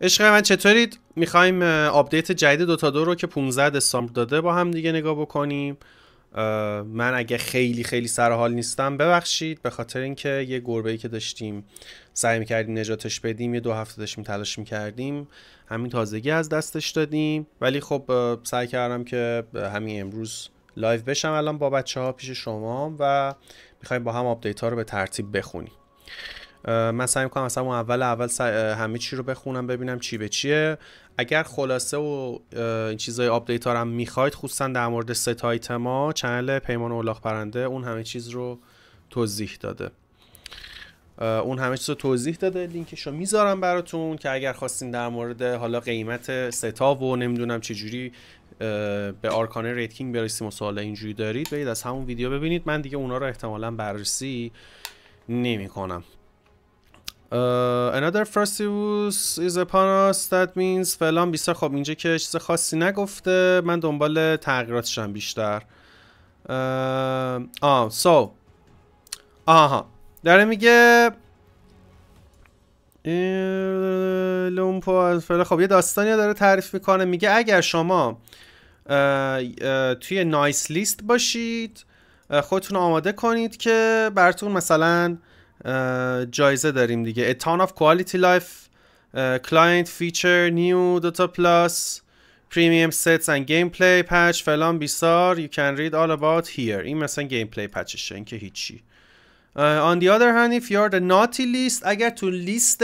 عشق من چطورید میخوایم آپدیت جدید دوتا دو رو که 15 دسامبر داده با هم دیگه نگاه بکنیم من اگه خیلی خیلی سر حال نیستم ببخشید به خاطر اینکه یه گربه ای که داشتیم سعی میکردیم نجاتش بدیم یه دو هفته داشتیم تلاش میکردیم همین تازگی از دستش دادیم ولی خب سعی کردم که همین امروز لایو بشم الان با بچه ها پیش شما و میخوایم با هم آپدیت ها رو به ترتیب بخونیم من سعی میکنم مثلا اون اول اول همه چی رو بخونم ببینم چی به چیه اگر خلاصه و این چیزای آپدیت ها هم میخواید خصوصا در مورد ست آیتما چنل پیمان اولاغ پرنده اون همه چیز رو توضیح داده اون همه چیز رو توضیح داده لینکش رو میذارم براتون که اگر خواستین در مورد حالا قیمت ستا و نمیدونم چجوری به آرکانه ریتکینگ برسیم و سوال اینجوری دارید برید از همون ویدیو ببینید من دیگه اونا رو احتمالا بررسی نمی Uh, another Frostivus is upon us That means فلان بیستر خب اینجا که چیز خاصی نگفته من دنبال تغییراتشم بیشتر uh, آه سو آها داره میگه لومپو خب یه داستانی داره تعریف میکنه میگه اگر شما uh, uh، توی نایس لیست باشید خودتون آماده کنید که براتون مثلا جایزه داریم دیگه A ton of quality life فیچر feature new پلاس plus premium sets and پلی پچ فلان بیسار you can read all about here این مثلا پلی پچشه این که هیچی uh, on the other hand if are the naughty list اگر تو لیست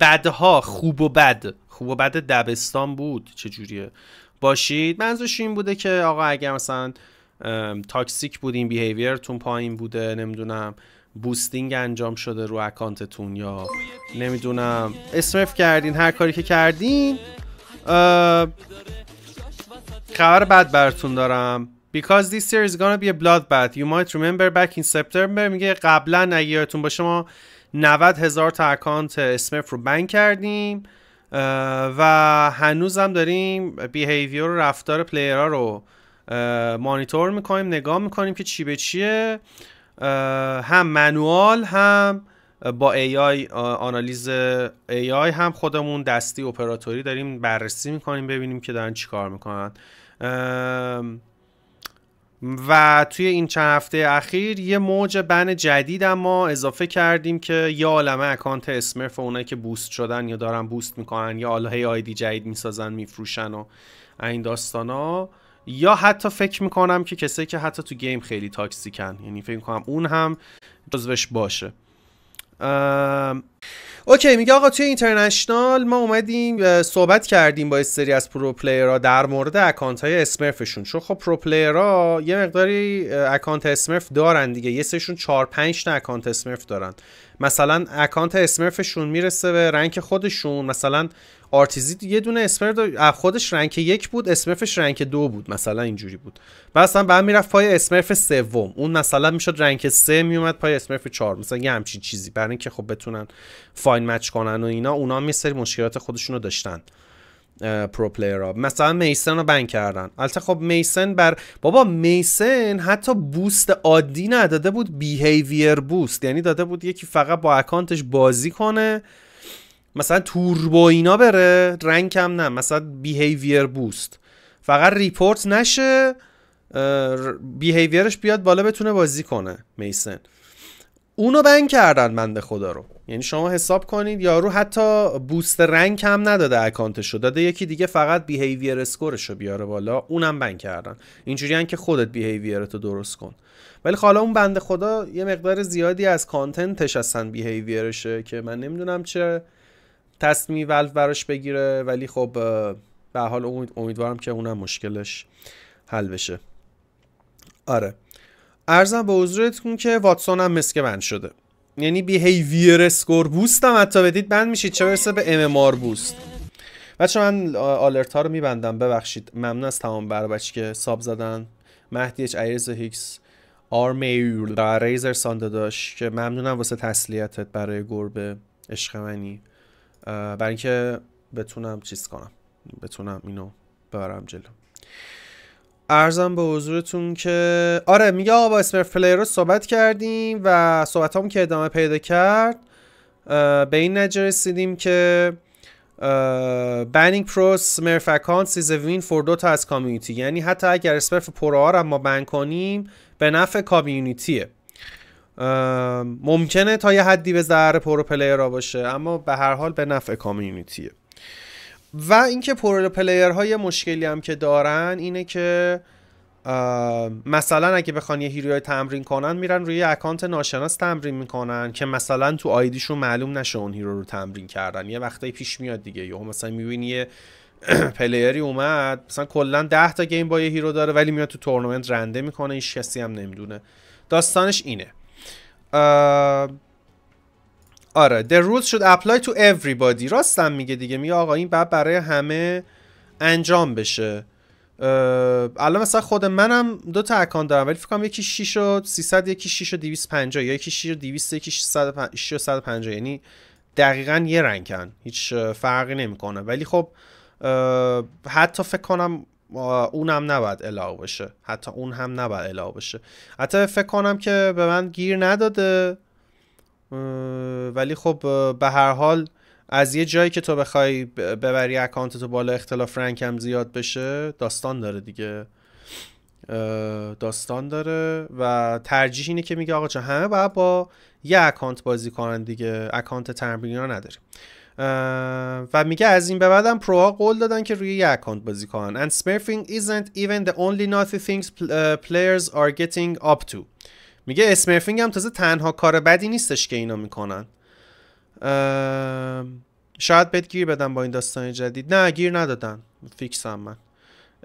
بدها خوب و بد خوب و بد دبستان بود چجوریه باشید منظورش این بوده که آقا اگر مثلا تاکسیک بودین بیهیویرتون پایین بوده نمیدونم بوستینگ انجام شده رو اکانتتون یا نمیدونم اسمف کردین هر کاری که کردین خبر بد براتون دارم Because this year is gonna be a bloodbath You might remember back in September میگه قبلا اگه یادتون باشه ما 90 هزار تا اکانت اسمف رو بند کردیم و هنوز هم داریم بیهیویور و رفتار پلیرها رو مانیتور میکنیم نگاه میکنیم که چی به چیه هم منوال هم با ای آی آنالیز ای آی هم خودمون دستی اپراتوری داریم بررسی میکنیم ببینیم که دارن چیکار میکنن و توی این چند هفته اخیر یه موج بن جدید ما اضافه کردیم که یه عالمه اکانت اسمرف اونایی که بوست شدن یا دارن بوست میکنن یا های آیدی جدید میسازن میفروشن و این ها یا حتی فکر میکنم که کسی که حتی تو گیم خیلی تاکسیکن یعنی فکر میکنم اون هم جزوش باشه اوکی میگه آقا توی اینترنشنال ما اومدیم صحبت کردیم با سری از پرو ها در مورد اکانت های اسمرفشون چون خب پرو ها یه مقداری اکانت اسمرف دارن دیگه یه سرشون 4 5 تا اکانت اسمرف دارن مثلا اکانت اسمرفشون میرسه به رنک خودشون مثلا آرتیزی یه دونه اسمرف خودش رنک یک بود اسمرفش رنک دو بود مثلا اینجوری بود و اصلا بعد میرفت پای اسمرف سوم اون مثلا میشد رنک سه میومد پای اسمرف چهار مثلا یه همچین چیزی برای اینکه خب بتونن فاین مچ کنن و اینا اونا هم یه سری مشکلات خودشون رو داشتن پرو پلیرها مثلا میسن رو بنگ کردن البته خب میسن بر بابا میسن حتی بوست عادی نداده بود بیهیویر بوست یعنی داده بود یکی فقط با اکانتش بازی کنه مثلا توربو اینا بره رنگ کم نه مثلا بیهیویر بوست فقط ریپورت نشه بیهیویرش بیاد بالا بتونه بازی کنه میسن اونو بنگ کردن بنده خدا رو یعنی شما حساب کنید یارو حتی بوست رنگ هم نداده اکانتشو داده یکی دیگه فقط بیهیویر اسکورش رو بیاره بالا اونم بند کردن اینجوری که خودت رو درست کن ولی خب حالا اون بنده خدا یه مقدار زیادی از کانتنتش اصلا بیهیویرشه که من نمیدونم چه تصمیم ولف براش بگیره ولی خب به حال امیدوارم که اونم مشکلش حل بشه آره ارزم به حضورتون که واتسون هم مسکه بند شده یعنی بیهیویر ویرس بوست هم حتی بدید بند میشید چه برسه به ام ام آر بوست بچه من آلرت ها رو میبندم ببخشید ممنون از تمام بر که ساب زدن مهدی اچ ایرز هیکس و ریزر سانده داشت که ممنونم واسه تسلیتت برای گربه عشق منی برای اینکه بتونم چیز کنم بتونم اینو ببرم جلو ارزم به حضورتون که آره میگه آقا با اسمرف پلیر رو صحبت کردیم و صحبت هم که ادامه پیدا کرد به این نجه رسیدیم که بنینگ پرو سمرف اکانت سیز وین فور دوتا از کامیونیتی یعنی حتی اگر اسمرف پرو ها ما بن کنیم به نفع کامیونیتیه ممکنه تا یه حدی به ضرر پرو پلیر را باشه اما به هر حال به نفع کامیونیتیه و اینکه پرو پلیر های مشکلی هم که دارن اینه که مثلا اگه بخوان یه هیروی تمرین کنن میرن روی اکانت ناشناس تمرین میکنن که مثلا تو آیدیشون معلوم نشه اون هیرو رو تمرین کردن یه وقتایی پیش میاد دیگه یا مثلا میبینی یه پلیری اومد مثلا کلا 10 تا گیم با یه هیرو داره ولی میاد تو تورنمنت رنده میکنه هیچ کسی هم نمیدونه داستانش اینه آره the rules should apply to everybody راستم میگه دیگه میگه آقا این بعد برای همه انجام بشه الان مثلا خود منم دو تا اکانت دارم ولی فکر کنم یکی 6 و 300 یکی 6 و 250 یا یکی 6 و 200 یکی 650 یعنی دقیقا یه رنگن هیچ فرقی نمیکنه ولی خب حتی فکر کنم اونم هم نباید بشه حتی اون هم نباید علاوه بشه حتی فکر کنم که به من گیر نداده ولی خب به هر حال از یه جایی که تو بخوای ببری اکانت تو بالا اختلاف رنگ هم زیاد بشه داستان داره دیگه داستان داره و ترجیح اینه که میگه آقا چه همه باید با یه اکانت بازی کنن دیگه اکانت تمرینی ها نداریم و میگه از این به بعدم پروها قول دادن که روی یه اکانت بازی کنن and smurfing isn't even the only naughty things players are getting up to میگه اسمرفینگ هم تازه تنها کار بدی نیستش که اینا میکنن شاید بهت گیر بدم با این داستان جدید نه گیر ندادن فیکس هم من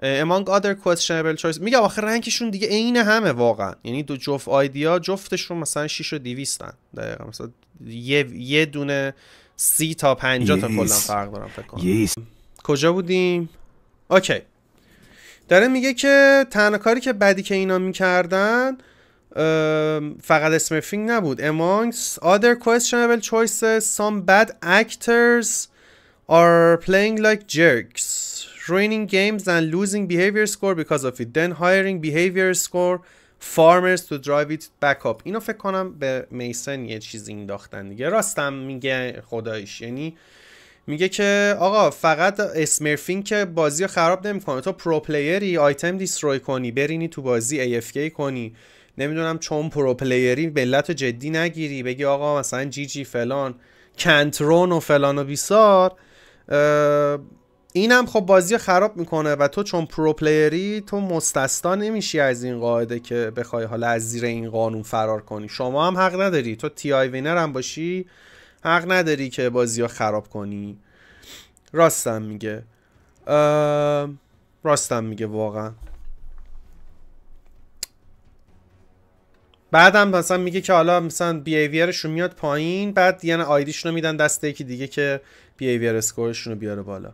among other questionable choice میگم آخه رنگشون دیگه عین همه واقعا یعنی دو جفت آیدیا جفتشون مثلا 6 و 200 ان دقیقاً مثلا یه, دونه سی تا 50 تا کلا فرق دارم فکر کنم کجا بودیم اوکی داره میگه که تنها کاری که بدی که اینا میکردن فقط اسمرفینگ نبود امانگس other questionable choices some bad actors are playing like jerks ruining games and losing behavior score because of it then hiring behavior score farmers to drive it back up اینو فکر کنم به میسن یه چیزی انداختن دیگه راستم میگه خدایش یعنی میگه که آقا فقط اسمرفین که بازی رو خراب نمیکنه تو پرو پلیری آیتم دیستروی کنی برینی تو بازی AFK کنی نمیدونم چون پرو پلیری ملت جدی نگیری بگی آقا مثلا جی جی فلان کنترون و فلان و بیسار اینم خب بازی خراب میکنه و تو چون پرو پلیری تو مستستا نمیشی از این قاعده که بخوای حالا از زیر این قانون فرار کنی شما هم حق نداری تو تی آی وینر هم باشی حق نداری که بازی ها خراب کنی راستم میگه راستم میگه واقعا بعدم مثلا میگه که حالا مثلا بیهیویرش رو میاد پایین بعد یعنی آیدیش رو میدن دسته یکی دیگه که بیهیویر اسکورشون رو بیاره بالا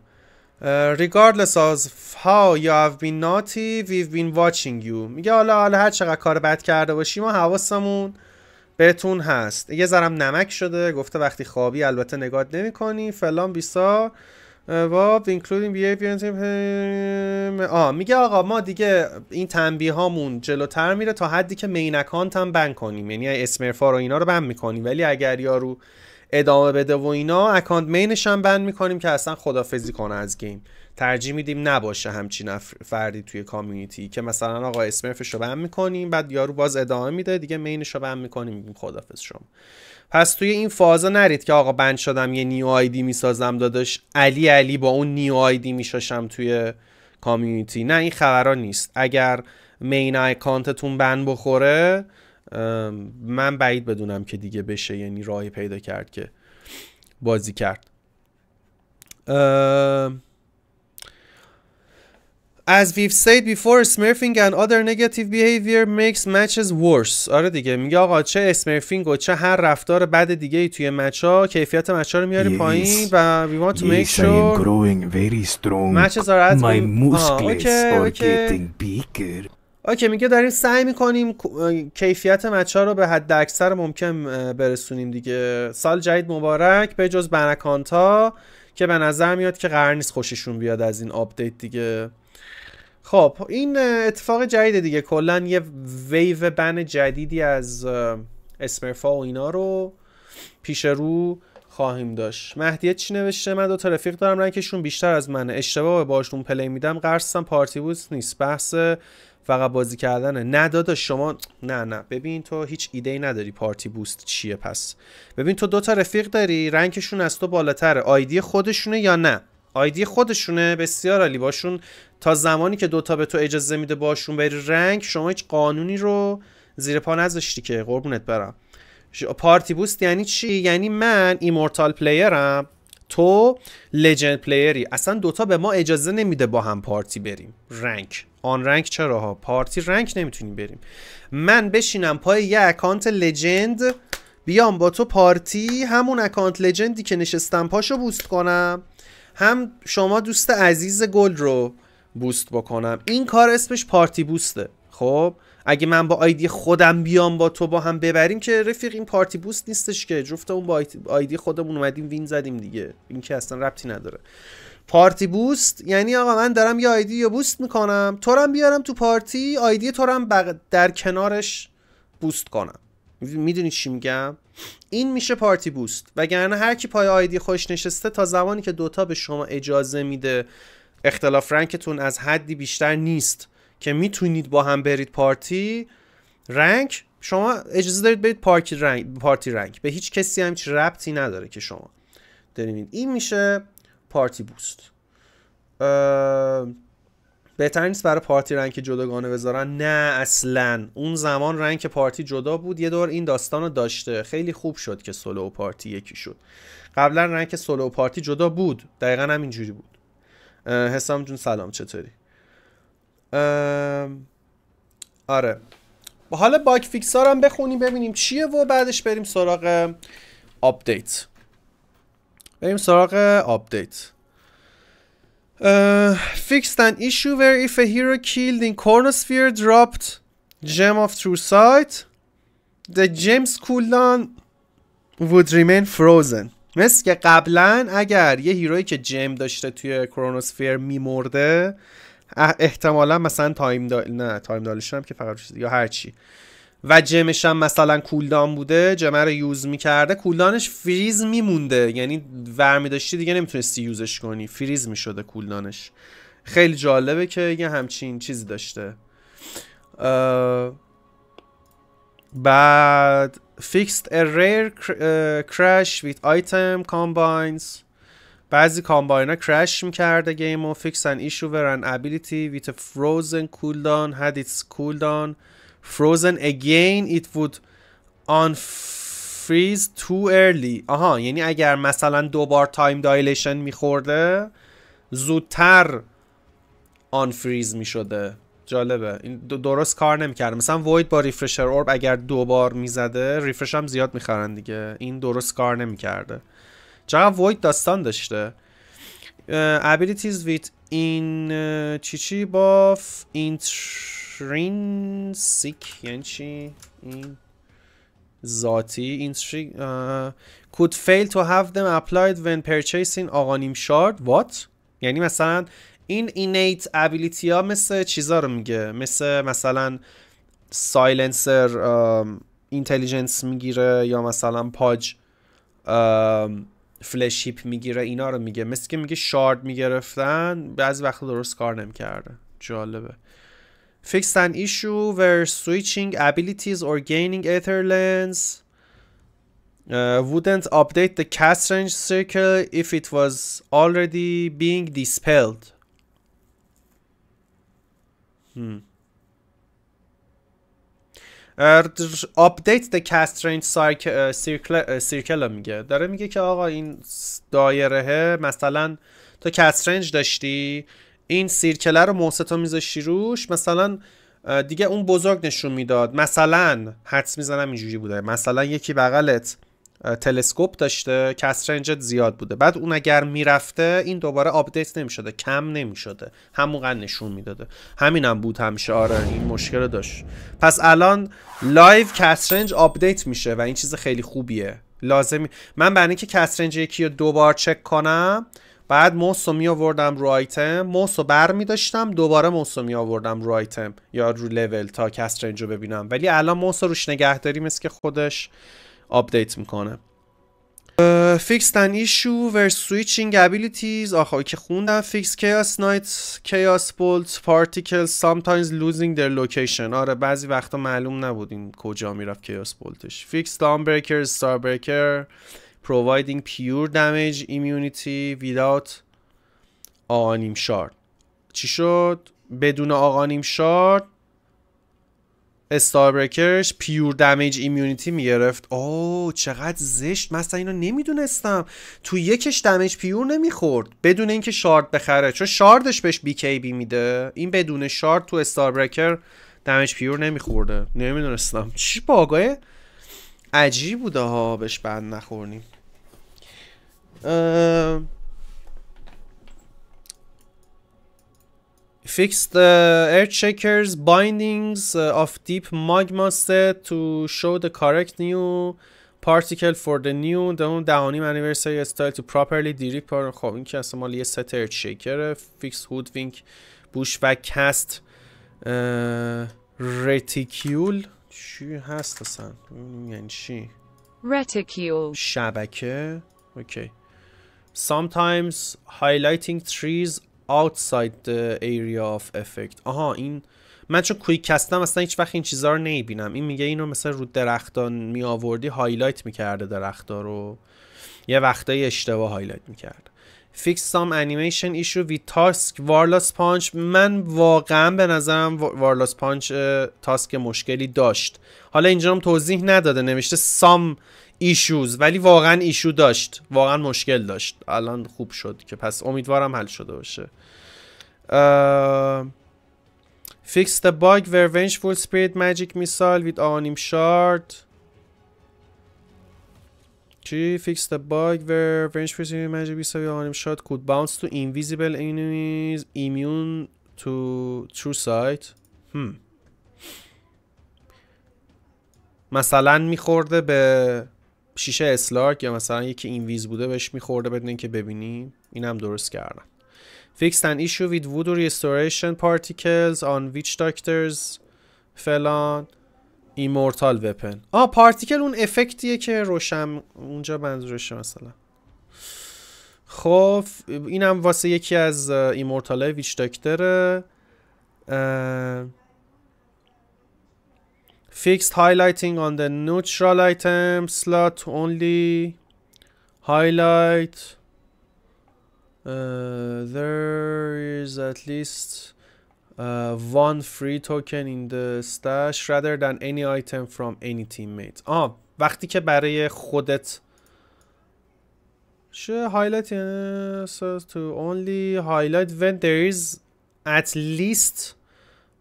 regardless of how you have been naughty we've been watching you میگه حالا حالا هر چقدر کار بد کرده باشیم ما حواسمون بهتون هست یه ذرم نمک شده گفته وقتی خوابی البته نگاه نمی کنی فلان بیسا واب اینکلودینگ آ میگه آقا ما دیگه این تنبیه هامون جلوتر میره تا حدی که مین اکانت هم بند کنیم یعنی اسمرفا رو اینا رو بند میکنیم ولی اگر یارو ادامه بده و اینا اکانت مینش هم بند میکنیم که اصلا خدافزی کنه از گیم ترجیح میدیم نباشه همچین فردی توی کامیونیتی که مثلا آقا اسمرفش رو بند میکنیم بعد یارو باز ادامه میده دیگه مینش رو بند میکنیم میگیم خدافظ شما پس توی این فازا نرید که آقا بند شدم یه نیو آیدی میسازم داداش علی علی با اون نیو آیدی میشاشم توی کامیونیتی نه این خبرها نیست اگر مین اکانتتون بند بخوره من بعید بدونم که دیگه بشه یعنی راهی پیدا کرد که بازی کرد As we've said before, smurfing and other negative behavior makes matches worse. آره دیگه میگه آقا چه اسمرفینگ و چه هر رفتار بد دیگه توی مچ ها کیفیت مچ ها رو میاره پایین و we want to yes, make sure very strong. matches are at my ah, muscles are getting bigger. اوکی میگه داریم سعی میکنیم کیفیت مچ ها رو به حد اکثر ممکن برسونیم دیگه سال جدید مبارک به جز بنکانتا که به نظر میاد که قرار نیست خوششون بیاد از این آپدیت دیگه خب این اتفاق جدید دیگه کلا یه ویو بن جدیدی از اسمرفا و اینا رو پیش رو خواهیم داشت مهدیه چی نوشته من دو تا رفیق دارم رنکشون بیشتر از منه اشتباه باشون پلی میدم قرصم پارتی بوست نیست بحث فقط بازی کردنه نه دادا شما نه نه ببین تو هیچ ایده ای نداری پارتی بوست چیه پس ببین تو دوتا رفیق داری رنکشون از تو بالاتره آیدی خودشونه یا نه آیدی خودشونه بسیار عالی باشون تا زمانی که دوتا به تو اجازه میده باشون بری رنگ شما هیچ قانونی رو زیر پا نذاشتی که قربونت برم پارتی بوست یعنی چی یعنی من ایمورتال پلیرم تو لجند پلیری اصلا دوتا به ما اجازه نمیده با هم پارتی بریم رنگ آن رنگ چرا ها پارتی رنگ نمیتونیم بریم من بشینم پای یه اکانت لجند بیام با تو پارتی همون اکانت لجندی که نشستم پاشو بوست کنم هم شما دوست عزیز گل رو بوست بکنم این کار اسمش پارتی بوسته خب اگه من با آیدی خودم بیام با تو با هم ببریم که رفیق این پارتی بوست نیستش که اون با آیدی خودمون اومدیم وین زدیم دیگه این که اصلا ربطی نداره پارتی بوست یعنی آقا من دارم یه آیدی یا بوست میکنم تو بیارم تو پارتی آیدی تو در کنارش بوست کنم میدونی چی میگم این میشه پارتی بوست وگرنه هر کی پای آیدی خوش نشسته تا زمانی که دوتا به شما اجازه میده اختلاف رنگتون از حدی بیشتر نیست که میتونید با هم برید پارتی رنگ شما اجازه دارید برید پارتی رنگ پارتی رنگ به هیچ کسی هم هیچ ربطی نداره که شما دارید این میشه پارتی بوست بهتر نیست برای پارتی رنگ جداگانه بذارن نه اصلا اون زمان رنگ پارتی جدا بود یه دور این داستان رو داشته خیلی خوب شد که سولو و پارتی یکی شد قبلا رنگ سولو و پارتی جدا بود دقیقا همینجوری بود حسام جون سلام چطوری آره حالا باگ فیکس ها هم بخونیم ببینیم چیه و بعدش بریم سراغ آپدیت بریم سراغ آپدیت fixed an issue where if a hero killed in Cornosphere dropped Gem of True Sight, the Gem's cooldown would remain frozen. مثل که قبلا اگر یه هیرویی که جم داشته توی کرونوسفیر میمرده احتمالا مثلا تایم دال نه تایم دالشون هم که فقط یا هرچی و جمش هم مثلا کولدان بوده جمه رو یوز میکرده کولدانش فریز میمونده یعنی ورمی داشتی دیگه نمیتونستی یوزش کنی فریز میشده کولدانش خیلی جالبه که یه همچین چیزی داشته بعد fixed a rare crash with item combines بعضی کامباینا کرش میکرده گیم و فیکس ان issue ورن ابیلیتی ویت فروزن کولدان frozen cooldown had frozen again it would unfreeze too early آها یعنی اگر مثلا دوبار تایم دایلیشن میخورده زودتر آنفریز میشده جالبه این درست کار نمیکرد مثلا وید با ریفرشر اورب اگر دوبار میزده ریفرش هم زیاد میخرن دیگه این درست کار نمیکرده چقدر وید داستان داشته Abilities with این چی چی باف اینتر intrinsic یعنی چی؟ این ذاتی intrinsic could fail to have them applied when purchasing آقا شارد what یعنی مثلا این innate ability ها مثل چیزا رو میگه مثل مثلا سایلنسر اینتلیجنس میگیره یا مثلا پاج فلشیپ میگیره اینا رو میگه مثل که میگه شارد میگرفتن بعضی وقت درست کار نمیکرده جالبه Fixed an issue where switching abilities or gaining ether lens uh, wouldn't update the cast range circle if it was already being dispelled. Hmm. Uh, the cast range uh, circle uh, circle سیرکل میگه داره میگه که آقا این دایره مثلا تو کست رنج داشتی این سیرکله رو ها میذاشتی روش مثلا دیگه اون بزرگ نشون میداد مثلا حدس میزنم اینجوری بوده مثلا یکی بغلت تلسکوپ داشته کسر زیاد بوده بعد اون اگر میرفته این دوباره آپدیت نمیشده کم نمیشده همونقدر نشون میداده همینم هم بود همیشه آره این مشکل رو داشت پس الان لایو کسرنج آپدیت میشه و این چیز خیلی خوبیه لازمی من برای اینکه کسرنج یکی رو دوبار چک کنم بعد موس رو می آوردم رو آیتم موس رو بر می دوباره موس رو می آوردم رو آیتم یا رو لول تا کس رنج رو ببینم ولی الان موس رو روش نگه داریم که خودش آپدیت میکنه فیکس تن ایشو ور سویچینگ ابیلیتیز آخه که خوندم فیکس کیاس نایت کیاس بولت پارتیکل سامتایمز لوزینگ در لوکیشن آره بعضی وقتا معلوم نبود کجا میرفت کیاس بولتش فیکس دام بریکر بریکر providing pure damage immunity without آقانیم شارد چی شد؟ بدون آقانیم شارد استار بریکرش پیور دمیج ایمیونیتی میگرفت او چقدر زشت من اصلا اینو نمیدونستم تو یکش دمیج پیور نمیخورد بدون اینکه شارد بخره چون شاردش بهش بی کی بی میده این بدون شارد تو استار بریکر دمیج پیور نمیخورده نمیدونستم چی باگای عجیب بوده ها بهش بند نخورنیم fix the air checkers bindings of deep magma set to show the correct new particle for the new دهم دهانیم anniversary style to properly direct par خب این که اصلا مال یه ست air checker fix hood wing bush و کست reticule چی هست اصلا یعنی چی رتیکیول شبکه اوکی okay. Sometimes highlighting trees outside the area of effect آها این من چون کویک کستم اصلا هیچ وقت این چیزا رو نمیبینم این میگه اینو مثلا رو درختان می آوردی هایلایت میکرده درختا رو یه وقتایی اشتباه هایلایت میکرد فیکس سام انیمیشن ایشو وی تاسک وارلاس پانچ من واقعا به نظرم وارلاس پانچ تاسک مشکلی داشت حالا اینجا هم توضیح نداده نوشته سام ایشوز ولی واقعا ایشو داشت واقعا مشکل داشت الان خوب شد که پس امیدوارم حل شده باشه فیکس the bug where vengeful spirit magic missile with anim shard چی؟ فیکس the bug where vengeful spirit magic missile with anim shard could bounce to invisible enemies immune to true sight هم. مثلا میخورده به شیشه اسلاک یا مثلا یکی این ویز بوده بهش میخورده بدون اینکه ببینیم اینم درست کردم فیکس ان ایشو وید وود ریستوریشن پارتیکلز آن ویچ داکترز فلان ایمورتال وپن آ پارتیکل اون افکتیه که روشن اونجا منظورشه مثلا خب اینم واسه یکی از ایمورتال ویچ داکتره fixed highlighting on the neutral item slot only highlight uh, there is at least uh, one free token in the stash rather than any item from any teammate آه ah, وقتی که برای خودت چه highlight so to only highlight when there is at least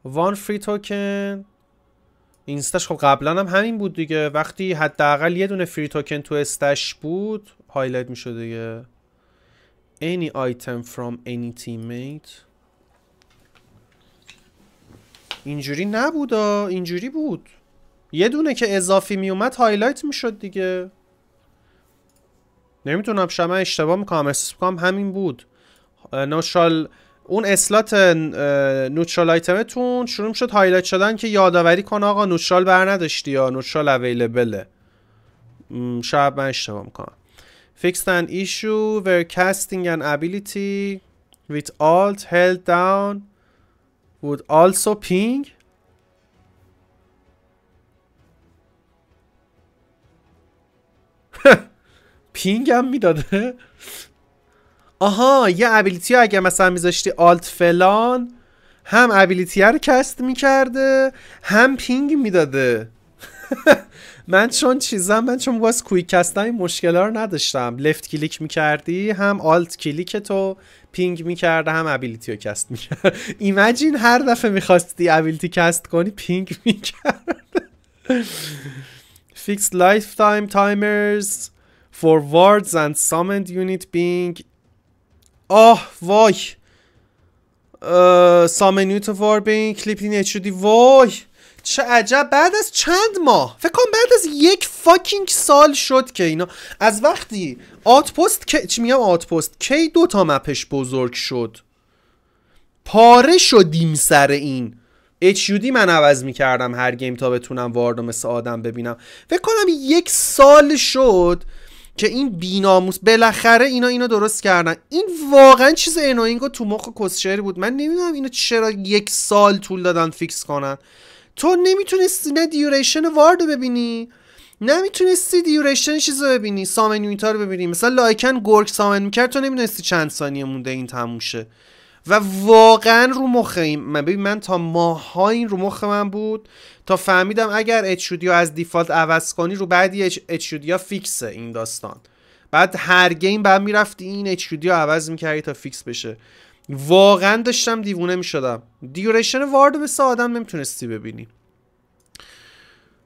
one free token اینستاش خب قبلا هم همین بود دیگه وقتی حداقل یه دونه فری توکن تو استش بود هایلایت میشد دیگه any item from any teammate اینجوری نبودا اینجوری بود یه دونه که اضافی میومد هایلایت میشد دیگه نمیتونم شما اشتباه میکنم احساس میکنم همین بود نوشال اون اسلات نوترال آیتمتون شروع شد هایلایت شدن که یادآوری کن آقا نوترال بر نداشتی یا نوترال اویلیبله شاید من اشتباه میکنم fixed an issue where casting an ability with alt held down would also ping پینگ هم میداده آها یه ابیلیتی اگه مثلا میذاشتی آلت فلان هم ابیلیتی رو کست میکرده هم پینگ میداده من چون چیزم من چون باز کویک کستن این مشکل رو نداشتم لفت کلیک میکردی هم آلت کلیک تو پینگ میکرده هم ابیلیتی رو کست میکرد ایمجین هر دفعه میخواستی ابیلیتی کست کنی پینگ میکرد فیکس لایف تایم تایمرز for wards and summoned unit being آه وای سامنیوت واربین کلیپی نیچودی وای چه عجب بعد از چند ماه فکر کنم بعد از یک فاکینگ سال شد که اینا از وقتی آتپست که چی میگم آتپست کی دو تا مپش بزرگ شد پاره شدیم سر این HUD من عوض میکردم هر گیم تا بتونم واردو مثل آدم ببینم فکر کنم یک سال شد که این بیناموس بالاخره اینا اینو درست کردن این واقعا چیز انوینگو تو مخ کسشری بود من نمیدونم اینو چرا یک سال طول دادن فیکس کنن تو نمیتونستی نه دیوریشن واردو ببینی نمیتونستی دیوریشن چیز رو ببینی سامن یونیتا رو ببینی مثلا لایکن گورک سامن میکرد تو نمیدونستی چند ثانیه مونده این تموشه و واقعا رو مخ من ببین من تا ماها این رو مخ من بود تا فهمیدم اگر دیو از دیفالت عوض کنی رو بعدی دیو فیکسه این داستان بعد هر گیم بعد میرفتی این دیو عوض میکردی تا فیکس بشه واقعا داشتم دیوونه میشدم دیورشن وارد مثل آدم نمیتونستی ببینی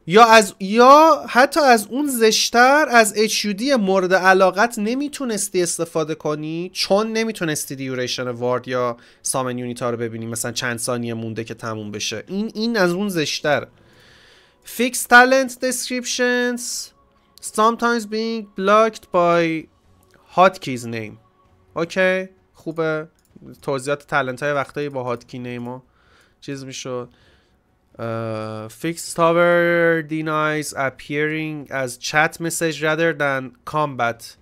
یا از یا حتی از اون زشتر از HUD مورد علاقت نمیتونستی استفاده کنی چون نمیتونستی دیوریشن وارد یا سامن ها رو ببینی مثلا چند ثانیه مونده که تموم بشه این این از اون زشتر Fix talent descriptions sometimes being blocked by hotkeys name اوکی خوبه توضیحات تلنت های وقتایی با هاتکی نیم و چیز میشد Uh, fix fixed tower denies appearing as chat message rather than combat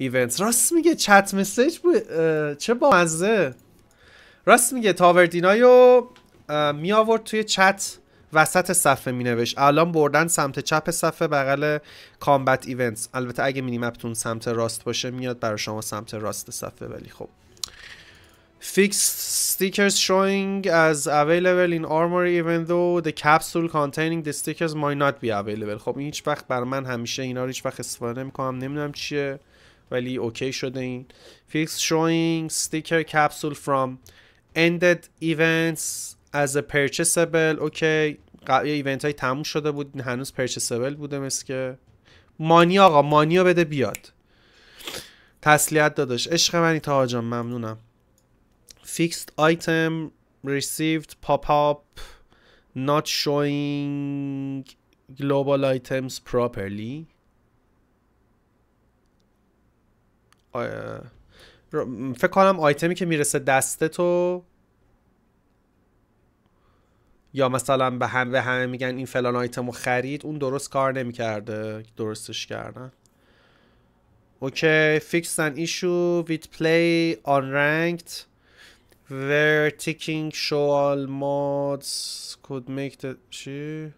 events راست میگه چت مسیج بود uh, چه بامزه راست میگه تاور دینایو uh, می آورد توی چت وسط صفحه می الان بردن سمت چپ صفحه بغل کامبت ایونتس البته اگه مینی مپتون سمت راست باشه میاد برای شما سمت راست صفحه ولی خب Fixed stickers showing as available in armory even though the capsule containing the stickers might not be available خب این هیچ وقت بر من همیشه اینا رو هیچ وقت استفاده نمیکنم نمیدونم چیه ولی اوکی شده این Fixed showing sticker capsule from ended events as a purchasable اوکی ایونت های تموم شده بود هنوز پرچسبل بوده مثل که مانی آقا مانیا بده بیاد تسلیت دادش عشق منی تا جان ممنونم fixed item received pop up not showing global items properly فکر کنم آیتمی که میرسه دست تو یا مثلا به هم به همه میگن این فلان آیتم رو خرید اون درست کار نمیکرده درستش کردن اوکی فیکس ان ایشو ویت پلی آن رنکت where ticking show all mods could make the چی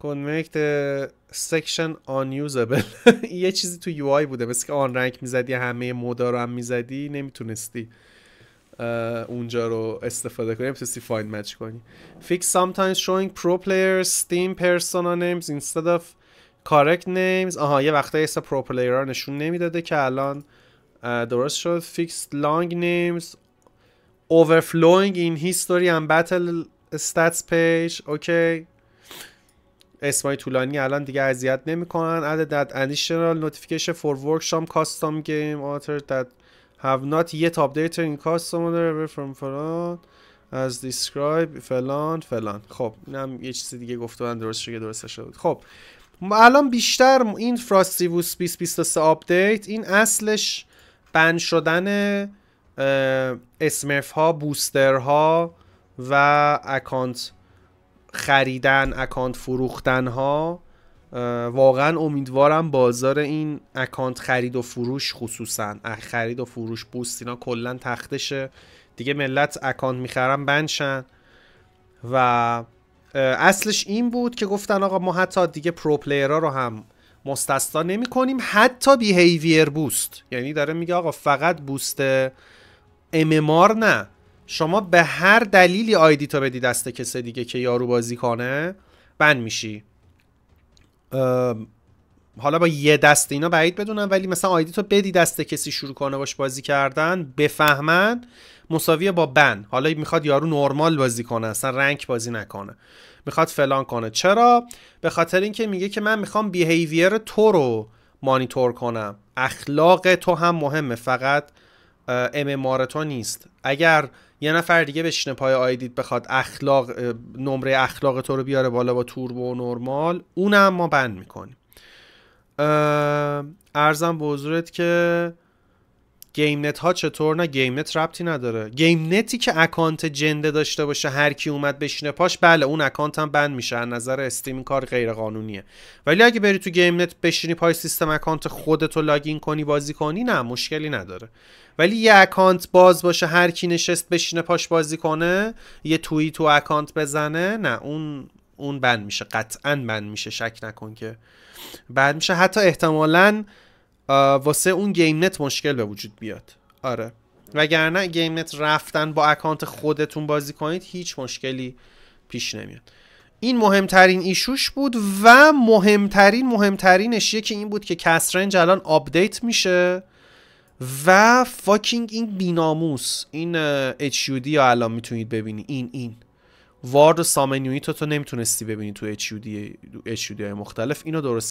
could make the section unusable یه چیزی تو یو آی بوده بس که آن رنگ میزدی همه مودا رو هم میزدی نمیتونستی اونجا رو استفاده کنی نمیتونستی فایند مچ کنی fix sometimes showing pro players steam persona names instead of correct names آها یه وقتا سا pro player نشون نمیداده که الان درست شد فیکس long names overflowing in history and battle stats page اوکی اسمای طولانی الان دیگه اذیت نمیکنن added that additional notification for workshop custom game author that have not yet updated in custom order from فلان as described فلان فلان خب اینم یه چیز دیگه گفته من درست شده درست شده خب الان بیشتر این فراستی ووس 2023 آپدیت این اصلش بند شدن اسمف ها بوستر ها و اکانت خریدن اکانت فروختن ها واقعا امیدوارم بازار این اکانت خرید و فروش خصوصا خرید و فروش بوست اینا کلا تختشه دیگه ملت اکانت میخرن بنشن و اصلش این بود که گفتن آقا ما حتی دیگه پرو پلیرها رو هم مستثنا نمی کنیم حتی بیهیویر بوست یعنی داره میگه آقا فقط بوست اممار نه شما به هر دلیلی آیدی تا بدی دست کسی دیگه که یارو بازی کنه بند میشی حالا با یه دست اینا بعید بدونم ولی مثلا آیدی تو بدی دست کسی شروع کنه باش بازی کردن بفهمن مساویه با بن حالا میخواد یارو نرمال بازی کنه اصلا رنگ بازی نکنه میخواد فلان کنه چرا به خاطر اینکه میگه که من میخوام بیهیویر تو رو مانیتور کنم اخلاق تو هم مهمه فقط ام تو نیست اگر یه نفر دیگه بشینه پای آیدیت بخواد اخلاق نمره اخلاق تو رو بیاره بالا با توربو و نرمال اونم ما بند میکنیم ارزم به حضورت که گیم نت ها چطور نه گیم نت ربطی نداره گیم نتی که اکانت جنده داشته باشه هر کی اومد بشینه پاش بله اون اکانت هم بند میشه از نظر استیم این کار غیر قانونیه ولی اگه بری تو گیم نت بشینی پای سیستم اکانت خودت رو لاگین کنی بازی کنی نه مشکلی نداره ولی یه اکانت باز باشه هر کی نشست بشینه پاش بازی کنه یه تویی تو اکانت بزنه نه اون اون بند میشه قطعا بند میشه شک نکن که بند میشه حتی احتمالاً واسه اون گیم نت مشکل به وجود بیاد آره وگرنه گیم نت رفتن با اکانت خودتون بازی کنید هیچ مشکلی پیش نمیاد این مهمترین ایشوش بود و مهمترین مهمترینش یکی این بود که کسرنج الان آپدیت میشه و فاکینگ این بیناموس این HUD یا الان میتونید ببینی این این وارد و تو تو نمیتونستی ببینی تو HUD, HUD های مختلف اینو درست